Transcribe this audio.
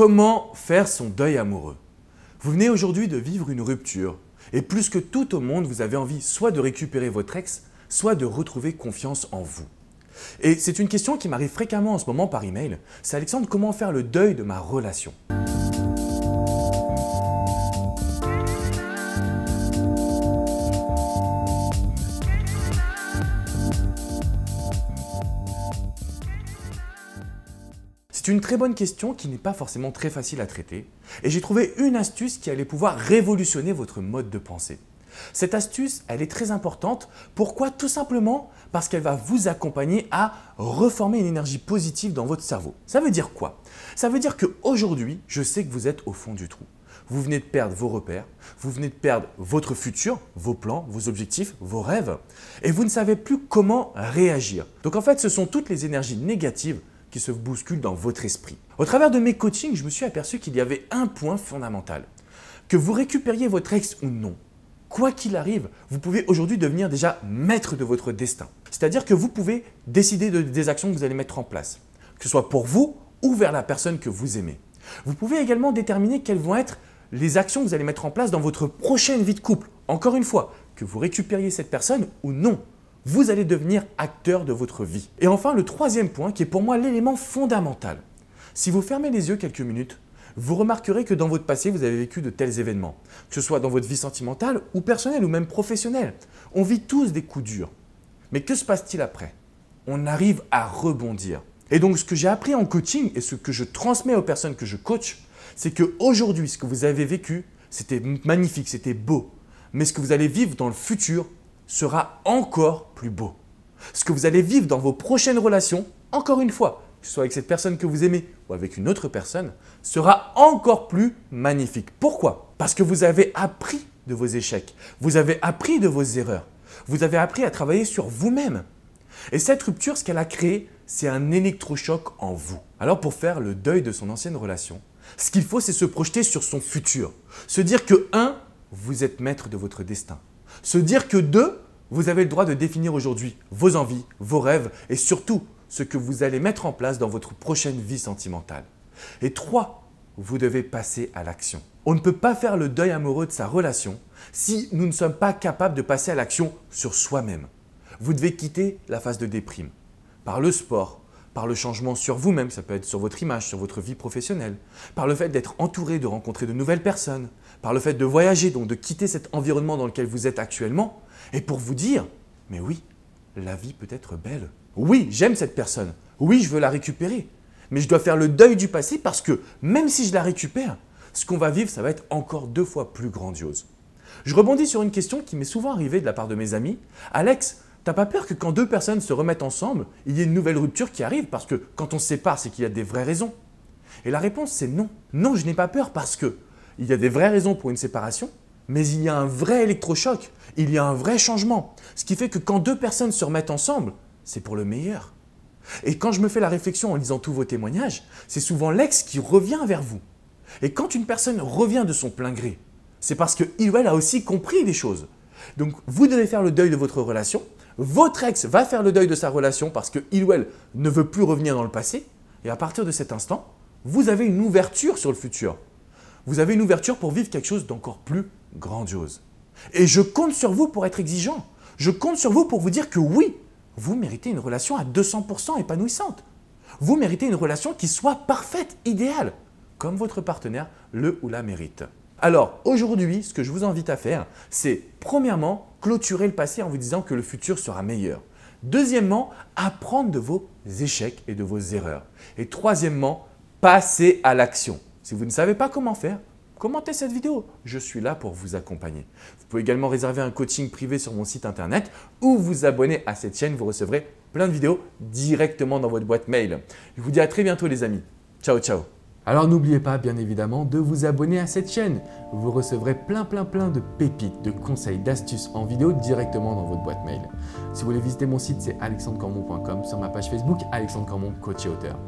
Comment faire son deuil amoureux Vous venez aujourd'hui de vivre une rupture et plus que tout au monde, vous avez envie soit de récupérer votre ex, soit de retrouver confiance en vous. Et c'est une question qui m'arrive fréquemment en ce moment par email. C'est Alexandre, comment faire le deuil de ma relation C'est une très bonne question qui n'est pas forcément très facile à traiter, et j'ai trouvé une astuce qui allait pouvoir révolutionner votre mode de pensée. Cette astuce, elle est très importante. Pourquoi Tout simplement parce qu'elle va vous accompagner à reformer une énergie positive dans votre cerveau. Ça veut dire quoi Ça veut dire qu'aujourd'hui, je sais que vous êtes au fond du trou. Vous venez de perdre vos repères, vous venez de perdre votre futur, vos plans, vos objectifs, vos rêves, et vous ne savez plus comment réagir. Donc en fait, ce sont toutes les énergies négatives qui se bousculent dans votre esprit. Au travers de mes coachings, je me suis aperçu qu'il y avait un point fondamental. Que vous récupériez votre ex ou non, quoi qu'il arrive, vous pouvez aujourd'hui devenir déjà maître de votre destin. C'est-à-dire que vous pouvez décider des actions que vous allez mettre en place, que ce soit pour vous ou vers la personne que vous aimez. Vous pouvez également déterminer quelles vont être les actions que vous allez mettre en place dans votre prochaine vie de couple. Encore une fois, que vous récupériez cette personne ou non vous allez devenir acteur de votre vie. Et enfin, le troisième point qui est pour moi l'élément fondamental. Si vous fermez les yeux quelques minutes, vous remarquerez que dans votre passé, vous avez vécu de tels événements, que ce soit dans votre vie sentimentale ou personnelle ou même professionnelle. On vit tous des coups durs. Mais que se passe-t-il après On arrive à rebondir. Et donc ce que j'ai appris en coaching et ce que je transmets aux personnes que je coach, c'est que aujourd'hui ce que vous avez vécu, c'était magnifique, c'était beau. Mais ce que vous allez vivre dans le futur, sera encore plus beau. Ce que vous allez vivre dans vos prochaines relations, encore une fois, que ce soit avec cette personne que vous aimez ou avec une autre personne, sera encore plus magnifique. Pourquoi Parce que vous avez appris de vos échecs, vous avez appris de vos erreurs, vous avez appris à travailler sur vous-même. Et cette rupture, ce qu'elle a créé, c'est un électrochoc en vous. Alors pour faire le deuil de son ancienne relation, ce qu'il faut, c'est se projeter sur son futur, se dire que un, Vous êtes maître de votre destin. Se dire que deux, vous avez le droit de définir aujourd'hui vos envies, vos rêves et surtout ce que vous allez mettre en place dans votre prochaine vie sentimentale. Et trois, vous devez passer à l'action. On ne peut pas faire le deuil amoureux de sa relation si nous ne sommes pas capables de passer à l'action sur soi-même. Vous devez quitter la phase de déprime par le sport, par le changement sur vous-même, ça peut être sur votre image, sur votre vie professionnelle, par le fait d'être entouré, de rencontrer de nouvelles personnes, par le fait de voyager, donc de quitter cet environnement dans lequel vous êtes actuellement, et pour vous dire, mais oui, la vie peut être belle. Oui, j'aime cette personne. Oui, je veux la récupérer. Mais je dois faire le deuil du passé parce que même si je la récupère, ce qu'on va vivre, ça va être encore deux fois plus grandiose. Je rebondis sur une question qui m'est souvent arrivée de la part de mes amis. Alex, T'as pas peur que quand deux personnes se remettent ensemble, il y ait une nouvelle rupture qui arrive Parce que quand on se sépare, c'est qu'il y a des vraies raisons. Et la réponse, c'est non. Non, je n'ai pas peur parce que il y a des vraies raisons pour une séparation, mais il y a un vrai électrochoc, il y a un vrai changement. Ce qui fait que quand deux personnes se remettent ensemble, c'est pour le meilleur. Et quand je me fais la réflexion en lisant tous vos témoignages, c'est souvent l'ex qui revient vers vous. Et quand une personne revient de son plein gré, c'est parce que elle a aussi compris des choses. Donc vous devez faire le deuil de votre relation, votre ex va faire le deuil de sa relation parce qu'il ou elle ne veut plus revenir dans le passé, et à partir de cet instant, vous avez une ouverture sur le futur. Vous avez une ouverture pour vivre quelque chose d'encore plus grandiose. Et je compte sur vous pour être exigeant. Je compte sur vous pour vous dire que oui, vous méritez une relation à 200% épanouissante. Vous méritez une relation qui soit parfaite, idéale, comme votre partenaire le ou la mérite. Alors aujourd'hui, ce que je vous invite à faire, c'est premièrement clôturer le passé en vous disant que le futur sera meilleur. Deuxièmement, apprendre de vos échecs et de vos erreurs. Et troisièmement, passer à l'action. Si vous ne savez pas comment faire, commentez cette vidéo. Je suis là pour vous accompagner. Vous pouvez également réserver un coaching privé sur mon site internet ou vous abonner à cette chaîne. Vous recevrez plein de vidéos directement dans votre boîte mail. Je vous dis à très bientôt les amis. Ciao ciao alors n'oubliez pas bien évidemment de vous abonner à cette chaîne. Vous recevrez plein plein plein de pépites, de conseils, d'astuces en vidéo directement dans votre boîte mail. Si vous voulez visiter mon site, c'est alexandrecormont.com. sur ma page Facebook Alexandre Cormont, coach et auteur.